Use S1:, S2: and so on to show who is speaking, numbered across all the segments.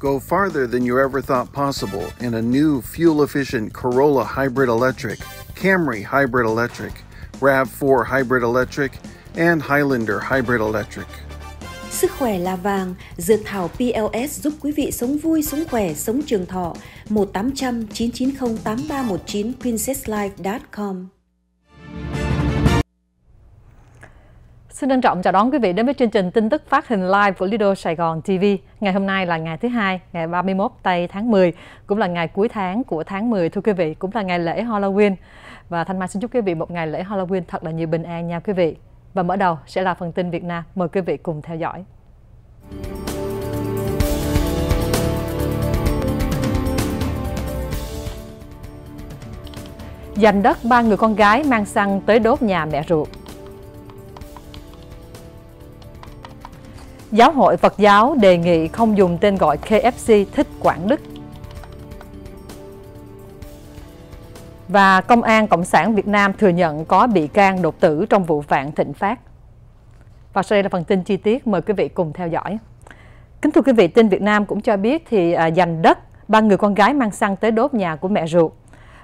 S1: Go farther than you ever thought possible in a new fuel efficient Corolla Hybrid Electric, Camry Hybrid Electric, RAV4 Hybrid Electric, and Highlander Hybrid Electric. Sức khỏe là vàng, dược thảo PLS giúp quý vị sống vui, sống khỏe, sống trường thọ. 1 800 990 8319 princesslife.com Xin trân trọng chào đón quý vị đến với chương trình tin tức phát hình live của Lido Sài Gòn TV. Ngày hôm nay là ngày thứ hai, ngày 31 tây tháng 10, cũng là ngày cuối tháng của tháng 10 thưa quý vị, cũng là ngày lễ Halloween. Và Thanh Mai xin chúc quý vị một ngày lễ Halloween thật là nhiều bình an nha quý vị. Và mở đầu sẽ là phần tin Việt Nam, mời quý vị cùng theo dõi. Giành đất ba người con gái mang xăng tới đốt nhà mẹ ruột. Giáo hội Phật giáo đề nghị không dùng tên gọi KFC thích Quảng Đức. Và Công an Cộng sản Việt Nam thừa nhận có bị can đột tử trong vụ vạn thịnh phát. Và sau đây là phần tin chi tiết, mời quý vị cùng theo dõi. Kính thưa quý vị, tin Việt Nam cũng cho biết thì à, giành đất, ba người con gái mang xăng tới đốt nhà của mẹ ruột.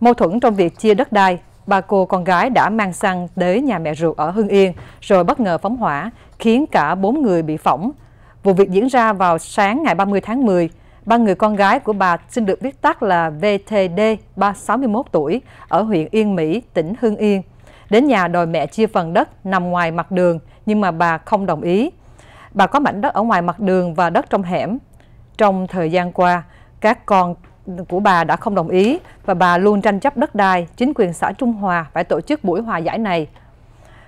S1: Mâu thuẫn trong việc chia đất đai, ba cô con gái đã mang xăng tới nhà mẹ ruột ở Hưng Yên rồi bất ngờ phóng hỏa, khiến cả bốn người bị phỏng. Vụ việc diễn ra vào sáng ngày 30 tháng 10. Ba người con gái của bà xin được viết tắt là VTD, 361 tuổi, ở huyện Yên Mỹ, tỉnh Hưng Yên. Đến nhà đòi mẹ chia phần đất nằm ngoài mặt đường, nhưng mà bà không đồng ý. Bà có mảnh đất ở ngoài mặt đường và đất trong hẻm. Trong thời gian qua, các con của bà đã không đồng ý và bà luôn tranh chấp đất đai, chính quyền xã Trung Hòa phải tổ chức buổi hòa giải này.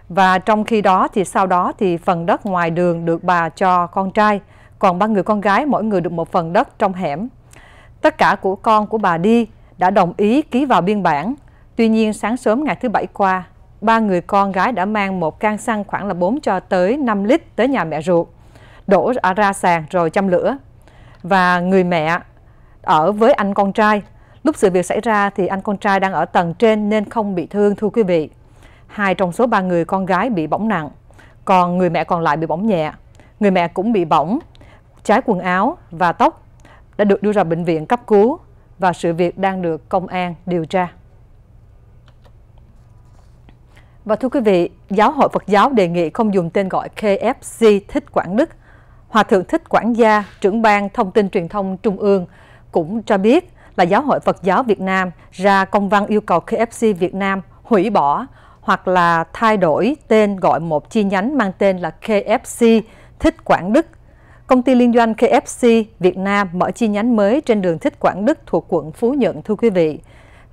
S1: Và trong khi đó thì sau đó thì phần đất ngoài đường được bà cho con trai, còn ba người con gái mỗi người được một phần đất trong hẻm. Tất cả của con của bà đi đã đồng ý ký vào biên bản. Tuy nhiên sáng sớm ngày thứ bảy qua, ba người con gái đã mang một can xăng khoảng là 4 cho tới 5 lít tới nhà mẹ ruột, đổ ra sàn rồi châm lửa. Và người mẹ ở với anh con trai. Lúc sự việc xảy ra thì anh con trai đang ở tầng trên nên không bị thương thưa quý vị. Hai trong số ba người con gái bị bỏng nặng, còn người mẹ còn lại bị bỏng nhẹ. Người mẹ cũng bị bỏng, trái quần áo và tóc đã được đưa ra bệnh viện cấp cứu và sự việc đang được công an điều tra. Và thưa quý vị, Giáo hội Phật giáo đề nghị không dùng tên gọi KFC Thích Quảng Đức. Hòa thượng Thích Quảng Gia, trưởng ban thông tin truyền thông Trung ương, cũng cho biết là Giáo hội Phật giáo Việt Nam ra công văn yêu cầu KFC Việt Nam hủy bỏ hoặc là thay đổi tên gọi một chi nhánh mang tên là KFC Thích Quảng Đức. Công ty liên doanh KFC Việt Nam mở chi nhánh mới trên đường Thích Quảng Đức thuộc quận Phú Nhuận thưa quý vị.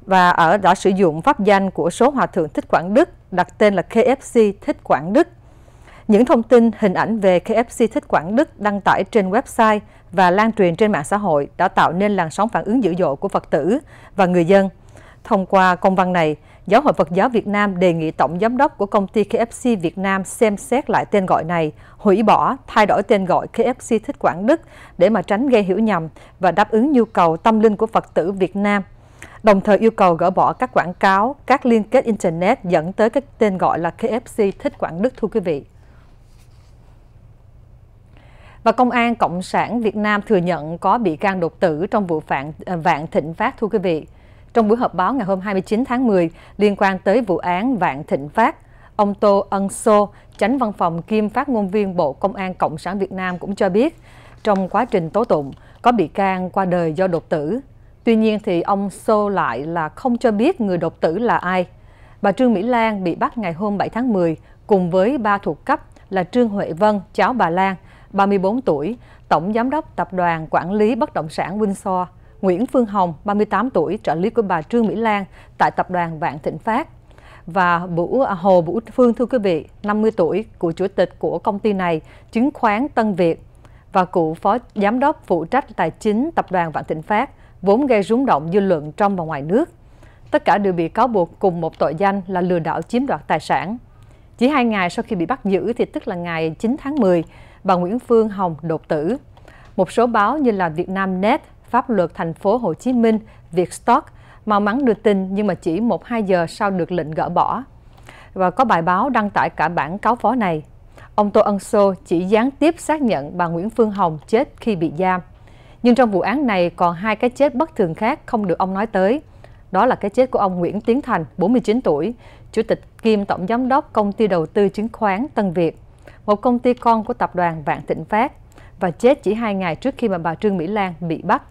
S1: Và ở đã sử dụng pháp danh của số hòa thượng Thích Quảng Đức đặt tên là KFC Thích Quảng Đức. Những thông tin hình ảnh về KFC Thích Quảng Đức đăng tải trên website và lan truyền trên mạng xã hội đã tạo nên làn sóng phản ứng dữ dội của Phật tử và người dân. Thông qua công văn này, Giáo hội Phật giáo Việt Nam đề nghị Tổng Giám đốc của công ty KFC Việt Nam xem xét lại tên gọi này, hủy bỏ, thay đổi tên gọi KFC Thích Quảng Đức để mà tránh gây hiểu nhầm và đáp ứng nhu cầu tâm linh của Phật tử Việt Nam. Đồng thời yêu cầu gỡ bỏ các quảng cáo, các liên kết Internet dẫn tới các tên gọi là KFC Thích Quảng Đức thưa quý vị và Công an Cộng sản Việt Nam thừa nhận có bị can đột tử trong vụ phạm à, Vạn Thịnh Phát thưa quý vị. Trong buổi họp báo ngày hôm 29 tháng 10 liên quan tới vụ án Vạn Thịnh Phát, ông Tô Ân Sô, tránh văn phòng kiêm phát ngôn viên Bộ Công an Cộng sản Việt Nam cũng cho biết, trong quá trình tố tụng có bị can qua đời do đột tử. Tuy nhiên thì ông Sô lại là không cho biết người đột tử là ai. Bà Trương Mỹ Lan bị bắt ngày hôm 7 tháng 10 cùng với ba thuộc cấp là Trương Huệ Vân, cháu bà Lan 34 tuổi, Tổng Giám đốc Tập đoàn Quản lý Bất động sản Windsor, Nguyễn Phương Hồng, 38 tuổi, trợ lý của bà Trương Mỹ Lan tại Tập đoàn Vạn Thịnh Phát và Bủ, à, Hồ Vũ Phương, thưa quý vị, 50 tuổi, của chủ tịch của công ty này, chứng khoán Tân Việt và cựu phó giám đốc phụ trách tài chính Tập đoàn Vạn Thịnh Phát, vốn gây rúng động dư luận trong và ngoài nước. Tất cả đều bị cáo buộc cùng một tội danh là lừa đảo chiếm đoạt tài sản. Chỉ hai ngày sau khi bị bắt giữ thì tức là ngày 9 tháng 10, bà Nguyễn Phương Hồng đột tử. Một số báo như là Việt Nam Net, Pháp luật Thành phố Hồ Chí Minh, Vietstock mau mắn đưa tin nhưng mà chỉ 1-2 giờ sau được lệnh gỡ bỏ. Và có bài báo đăng tải cả bản cáo phó này. Ông Tô Ân Sô chỉ gián tiếp xác nhận bà Nguyễn Phương Hồng chết khi bị giam. Nhưng trong vụ án này còn hai cái chết bất thường khác không được ông nói tới. Đó là cái chết của ông Nguyễn Tiến Thành, 49 tuổi, Chủ tịch kiêm Tổng Giám đốc Công ty Đầu tư Chứng khoán Tân Việt một công ty con của tập đoàn Vạn Thịnh Phát và chết chỉ 2 ngày trước khi mà bà Trương Mỹ Lan bị bắt.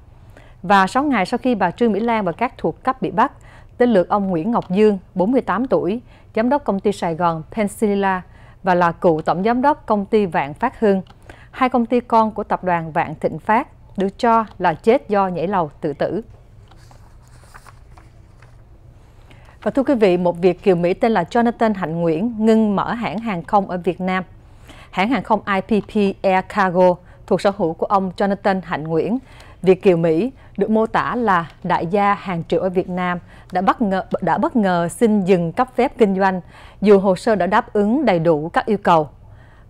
S1: Và 6 ngày sau khi bà Trương Mỹ Lan và các thuộc cấp bị bắt, tên lượt ông Nguyễn Ngọc Dương, 48 tuổi, giám đốc công ty Sài Gòn Peninsula và là cựu tổng giám đốc công ty Vạn Phát Hưng, hai công ty con của tập đoàn Vạn Thịnh Phát, được cho là chết do nhảy lầu tự tử. Và thưa quý vị, một Việt kiều Mỹ tên là Jonathan Hạnh Nguyễn ngưng mở hãng hàng không ở Việt Nam – hãng hàng không IPP Air Cargo thuộc sở hữu của ông Jonathan Hạnh Nguyễn, Việt kiều Mỹ, được mô tả là đại gia hàng triệu ở Việt Nam đã bất ngờ đã bất ngờ xin dừng cấp phép kinh doanh dù hồ sơ đã đáp ứng đầy đủ các yêu cầu.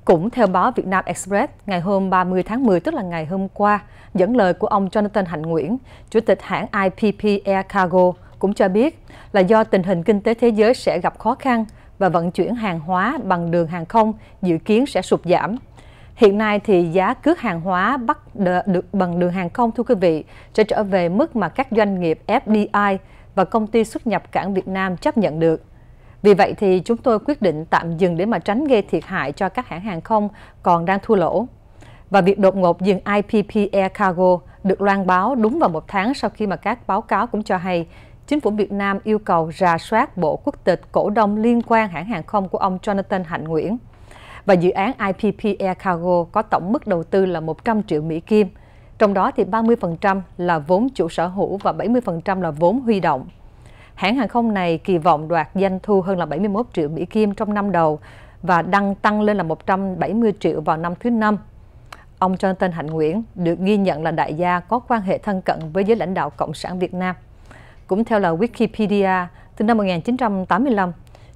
S1: Cũng theo báo Việt Nam Express, ngày hôm 30 tháng 10, tức là ngày hôm qua, dẫn lời của ông Jonathan Hạnh Nguyễn, Chủ tịch hãng IPP Air Cargo, cũng cho biết là do tình hình kinh tế thế giới sẽ gặp khó khăn và vận chuyển hàng hóa bằng đường hàng không dự kiến sẽ sụt giảm. Hiện nay thì giá cước hàng hóa bắt được bằng đường hàng không thưa quý vị sẽ trở về mức mà các doanh nghiệp FDI và công ty xuất nhập cảng Việt Nam chấp nhận được. Vì vậy thì chúng tôi quyết định tạm dừng để mà tránh gây thiệt hại cho các hãng hàng không còn đang thua lỗ. Và việc đột ngột dừng IPP Air Cargo được loan báo đúng vào một tháng sau khi mà các báo cáo cũng cho hay chính phủ Việt Nam yêu cầu rà soát bộ quốc tịch cổ đông liên quan hãng hàng không của ông Jonathan Hạnh Nguyễn. Và dự án IPP Air Cargo có tổng mức đầu tư là 100 triệu Mỹ Kim, trong đó thì 30% là vốn chủ sở hữu và 70% là vốn huy động. Hãng hàng không này kỳ vọng đoạt doanh thu hơn là 71 triệu Mỹ Kim trong năm đầu và đăng tăng lên là 170 triệu vào năm thứ năm. Ông Jonathan Hạnh Nguyễn được ghi nhận là đại gia có quan hệ thân cận với giới lãnh đạo Cộng sản Việt Nam. Cũng theo là Wikipedia, từ năm 1985,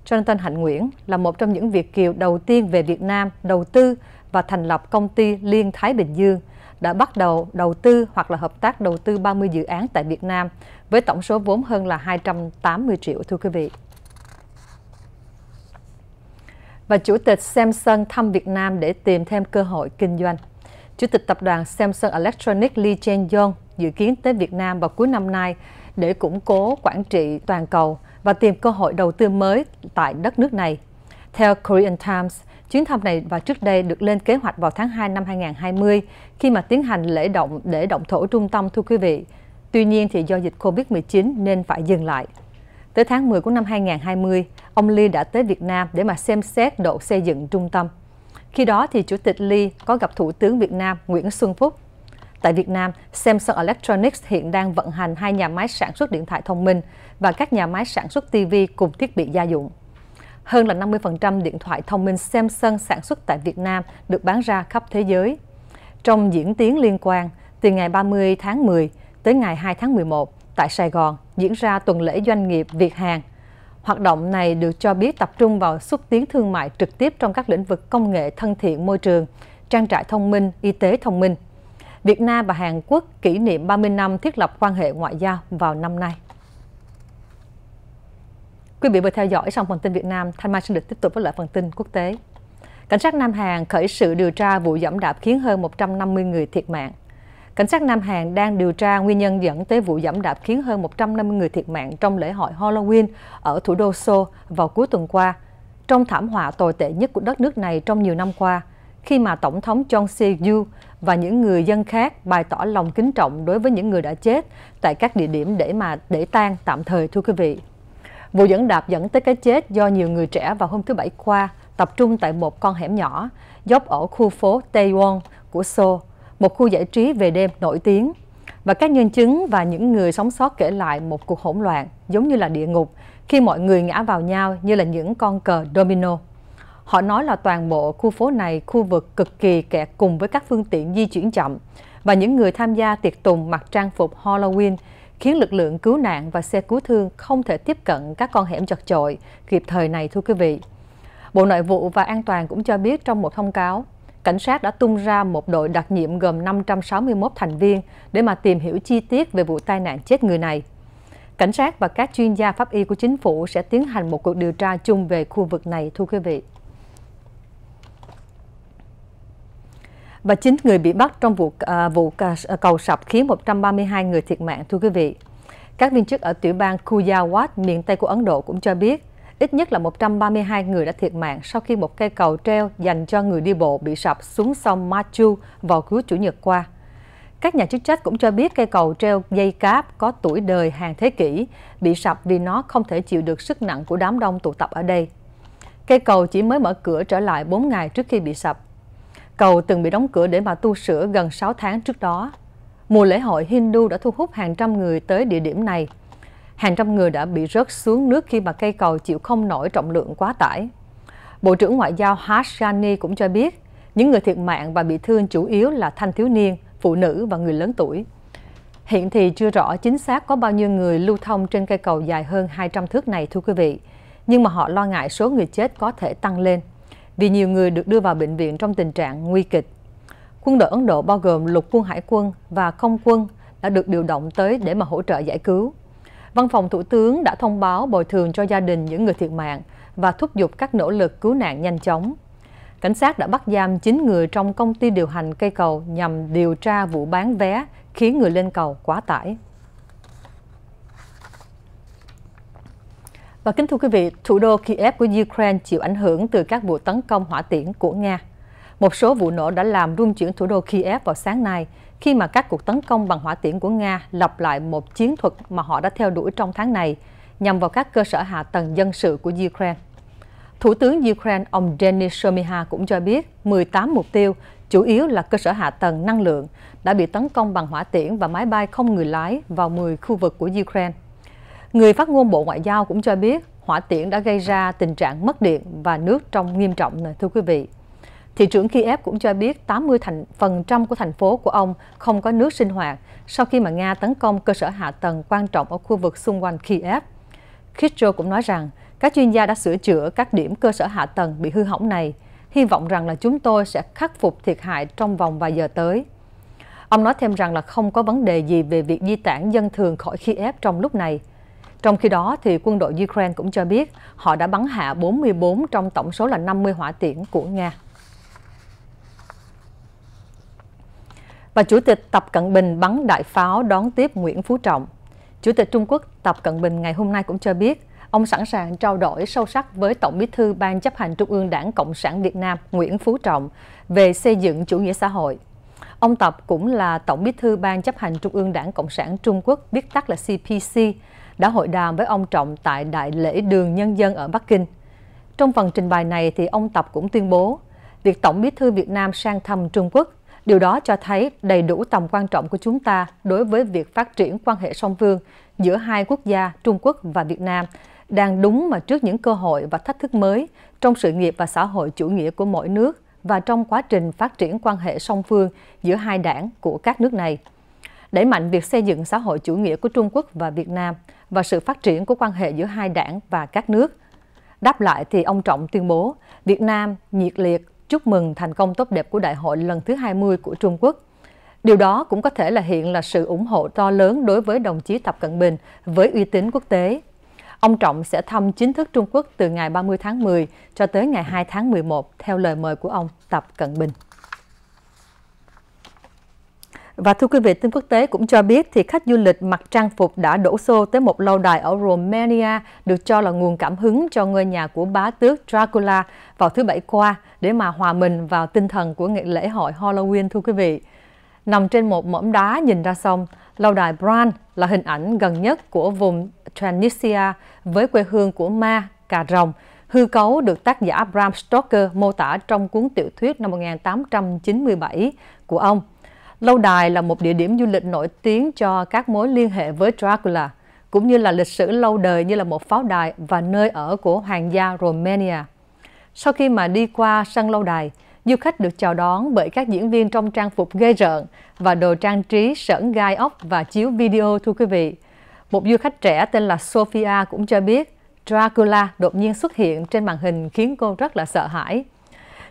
S1: Jonathan Hạnh Nguyễn là một trong những Việt Kiều đầu tiên về Việt Nam đầu tư và thành lập công ty Liên Thái Bình Dương, đã bắt đầu đầu tư hoặc là hợp tác đầu tư 30 dự án tại Việt Nam với tổng số vốn hơn là 280 triệu thưa quý vị. Và Chủ tịch Samsung thăm Việt Nam để tìm thêm cơ hội kinh doanh. Chủ tịch tập đoàn Samsung Electronics Lee Chen Yong dự kiến tới Việt Nam vào cuối năm nay để củng cố quản trị toàn cầu và tìm cơ hội đầu tư mới tại đất nước này. Theo Korean Times, chuyến thăm này và trước đây được lên kế hoạch vào tháng 2 năm 2020 khi mà tiến hành lễ động để động thổ trung tâm thưa quý vị. Tuy nhiên thì do dịch Covid-19 nên phải dừng lại. Tới tháng 10 của năm 2020, ông Lee đã tới Việt Nam để mà xem xét độ xây dựng trung tâm. Khi đó thì Chủ tịch Lee có gặp Thủ tướng Việt Nam Nguyễn Xuân Phúc Tại Việt Nam, Samsung Electronics hiện đang vận hành hai nhà máy sản xuất điện thoại thông minh và các nhà máy sản xuất TV cùng thiết bị gia dụng. Hơn là 50% điện thoại thông minh Samsung sản xuất tại Việt Nam được bán ra khắp thế giới. Trong diễn tiến liên quan, từ ngày 30 tháng 10 tới ngày 2 tháng 11 tại Sài Gòn diễn ra tuần lễ doanh nghiệp Việt Hàn. Hoạt động này được cho biết tập trung vào xúc tiến thương mại trực tiếp trong các lĩnh vực công nghệ thân thiện môi trường, trang trại thông minh, y tế thông minh. Việt Nam và Hàn Quốc kỷ niệm 30 năm thiết lập quan hệ ngoại giao vào năm nay. Quý vị vừa theo dõi xong phần tin Việt Nam, Thanh Mai xin được tiếp tục với lại phần tin quốc tế. Cảnh sát Nam Hàn khởi sự điều tra vụ dẫm đạp khiến hơn 150 người thiệt mạng. Cảnh sát Nam Hàn đang điều tra nguyên nhân dẫn tới vụ dẫm đạp khiến hơn 150 người thiệt mạng trong lễ hội Halloween ở thủ đô Seoul vào cuối tuần qua, trong thảm họa tồi tệ nhất của đất nước này trong nhiều năm qua, khi mà Tổng thống John C. Yu và những người dân khác bày tỏ lòng kính trọng đối với những người đã chết tại các địa điểm để mà để tang tạm thời thưa quý vị. Vụ dẫn đạp dẫn tới cái chết do nhiều người trẻ vào hôm thứ Bảy qua tập trung tại một con hẻm nhỏ, dốc ở khu phố Taewon của Seoul, một khu giải trí về đêm nổi tiếng. Và các nhân chứng và những người sống sót kể lại một cuộc hỗn loạn giống như là địa ngục khi mọi người ngã vào nhau như là những con cờ domino. Họ nói là toàn bộ khu phố này khu vực cực kỳ kẹt cùng với các phương tiện di chuyển chậm và những người tham gia tiệc tùng mặc trang phục Halloween khiến lực lượng cứu nạn và xe cứu thương không thể tiếp cận các con hẻm chật chội kịp thời này thưa quý vị. Bộ Nội vụ và An toàn cũng cho biết trong một thông cáo, cảnh sát đã tung ra một đội đặc nhiệm gồm 561 thành viên để mà tìm hiểu chi tiết về vụ tai nạn chết người này. Cảnh sát và các chuyên gia pháp y của chính phủ sẽ tiến hành một cuộc điều tra chung về khu vực này thưa quý vị. và 9 người bị bắt trong vụ à, vụ à, cầu sập khiến 132 người thiệt mạng thưa quý vị. Các viên chức ở tiểu bang Kujawat, miền Tây của Ấn Độ cũng cho biết ít nhất là 132 người đã thiệt mạng sau khi một cây cầu treo dành cho người đi bộ bị sập xuống sông Machu vào cuối Chủ nhật qua. Các nhà chức trách cũng cho biết cây cầu treo dây cáp có tuổi đời hàng thế kỷ bị sập vì nó không thể chịu được sức nặng của đám đông tụ tập ở đây. Cây cầu chỉ mới mở cửa trở lại 4 ngày trước khi bị sập. Cầu từng bị đóng cửa để mà tu sửa gần 6 tháng trước đó. Mùa lễ hội Hindu đã thu hút hàng trăm người tới địa điểm này. Hàng trăm người đã bị rớt xuống nước khi mà cây cầu chịu không nổi trọng lượng quá tải. Bộ trưởng Ngoại giao Harsh cũng cho biết, những người thiệt mạng và bị thương chủ yếu là thanh thiếu niên, phụ nữ và người lớn tuổi. Hiện thì chưa rõ chính xác có bao nhiêu người lưu thông trên cây cầu dài hơn 200 thước này thưa quý vị, nhưng mà họ lo ngại số người chết có thể tăng lên vì nhiều người được đưa vào bệnh viện trong tình trạng nguy kịch. Quân đội Ấn Độ bao gồm lục quân hải quân và không quân đã được điều động tới để mà hỗ trợ giải cứu. Văn phòng Thủ tướng đã thông báo bồi thường cho gia đình những người thiệt mạng và thúc giục các nỗ lực cứu nạn nhanh chóng. Cảnh sát đã bắt giam 9 người trong công ty điều hành cây cầu nhằm điều tra vụ bán vé khiến người lên cầu quá tải. Và kính thưa quý vị, thủ đô Kiev của Ukraine chịu ảnh hưởng từ các vụ tấn công hỏa tiễn của Nga. Một số vụ nổ đã làm rung chuyển thủ đô Kiev vào sáng nay, khi mà các cuộc tấn công bằng hỏa tiễn của Nga lặp lại một chiến thuật mà họ đã theo đuổi trong tháng này, nhằm vào các cơ sở hạ tầng dân sự của Ukraine. Thủ tướng Ukraine ông Denis Shomiha cũng cho biết 18 mục tiêu, chủ yếu là cơ sở hạ tầng năng lượng, đã bị tấn công bằng hỏa tiễn và máy bay không người lái vào 10 khu vực của Ukraine. Người phát ngôn Bộ Ngoại giao cũng cho biết hỏa tiễn đã gây ra tình trạng mất điện và nước trong nghiêm trọng này, thưa quý vị. Thị trưởng Kiev cũng cho biết 80% thành, phần trăm của thành phố của ông không có nước sinh hoạt sau khi mà Nga tấn công cơ sở hạ tầng quan trọng ở khu vực xung quanh Kiev. Kitro cũng nói rằng các chuyên gia đã sửa chữa các điểm cơ sở hạ tầng bị hư hỏng này. Hy vọng rằng là chúng tôi sẽ khắc phục thiệt hại trong vòng vài giờ tới. Ông nói thêm rằng là không có vấn đề gì về việc di tản dân thường khỏi Kiev trong lúc này. Trong khi đó, thì quân đội Ukraine cũng cho biết họ đã bắn hạ 44 trong tổng số là 50 hỏa tiễn của Nga. Và Chủ tịch Tập Cận Bình bắn đại pháo đón tiếp Nguyễn Phú Trọng. Chủ tịch Trung Quốc Tập Cận Bình ngày hôm nay cũng cho biết ông sẵn sàng trao đổi sâu sắc với Tổng bí thư Ban chấp hành Trung ương Đảng Cộng sản Việt Nam Nguyễn Phú Trọng về xây dựng chủ nghĩa xã hội. Ông Tập cũng là Tổng bí thư Ban chấp hành Trung ương Đảng Cộng sản Trung Quốc, viết tắt là CPC, đã hội đàm với ông Trọng tại Đại lễ đường Nhân dân ở Bắc Kinh. Trong phần trình bày này thì ông Tập cũng tuyên bố, việc Tổng bí thư Việt Nam sang thăm Trung Quốc, điều đó cho thấy đầy đủ tầm quan trọng của chúng ta đối với việc phát triển quan hệ song phương giữa hai quốc gia Trung Quốc và Việt Nam đang đúng mà trước những cơ hội và thách thức mới trong sự nghiệp và xã hội chủ nghĩa của mỗi nước – và trong quá trình phát triển quan hệ song phương giữa hai đảng của các nước này. Đẩy mạnh việc xây dựng xã hội chủ nghĩa của Trung Quốc và Việt Nam và sự phát triển của quan hệ giữa hai đảng và các nước. Đáp lại thì ông Trọng tuyên bố Việt Nam nhiệt liệt chúc mừng thành công tốt đẹp của đại hội lần thứ 20 của Trung Quốc. Điều đó cũng có thể là hiện là sự ủng hộ to lớn đối với đồng chí Tập Cận Bình với uy tín quốc tế Ông Trọng sẽ thăm chính thức Trung Quốc từ ngày 30 tháng 10 cho tới ngày 2 tháng 11 theo lời mời của ông Tập Cận Bình. Và thưa quý vị, tin quốc tế cũng cho biết thì khách du lịch mặc trang phục đã đổ xô tới một lâu đài ở Romania được cho là nguồn cảm hứng cho ngôi nhà của bá tước Dracula vào thứ Bảy qua để mà hòa mình vào tinh thần của lễ hội Halloween thưa quý vị. Nằm trên một mỏm đá nhìn ra sông, Lâu đài Bran là hình ảnh gần nhất của vùng Tunisia với quê hương của ma, cà rồng, hư cấu được tác giả Bram Stoker mô tả trong cuốn tiểu thuyết năm 1897 của ông. Lâu đài là một địa điểm du lịch nổi tiếng cho các mối liên hệ với Dracula, cũng như là lịch sử lâu đời như là một pháo đài và nơi ở của hoàng gia Romania. Sau khi mà đi qua sân lâu đài, du khách được chào đón bởi các diễn viên trong trang phục ghê rợn và đồ trang trí sởn gai ốc và chiếu video thưa quý vị. Một du khách trẻ tên là Sophia cũng cho biết Dracula đột nhiên xuất hiện trên màn hình khiến cô rất là sợ hãi.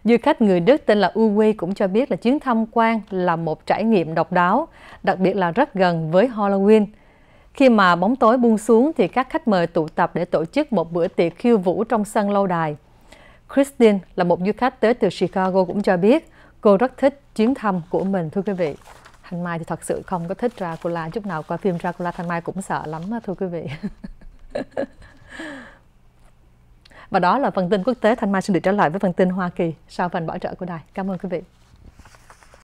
S1: Du khách người Đức tên là Uwe cũng cho biết là chuyến tham quan là một trải nghiệm độc đáo, đặc biệt là rất gần với Halloween. Khi mà bóng tối buông xuống thì các khách mời tụ tập để tổ chức một bữa tiệc khiêu vũ trong sân lâu đài. Christine là một du khách tới từ Chicago cũng cho biết cô rất thích chuyến thăm của mình thưa quý vị. Thanh Mai thì thật sự không có thích Dracula chút nào. Qua phim Dracula Thanh Mai cũng sợ lắm đó, thưa quý vị. Và đó là phần tin quốc tế. Thanh Mai xin được trở lại với phần tin Hoa Kỳ sau phần bảo trợ của đài. Cảm ơn quý vị.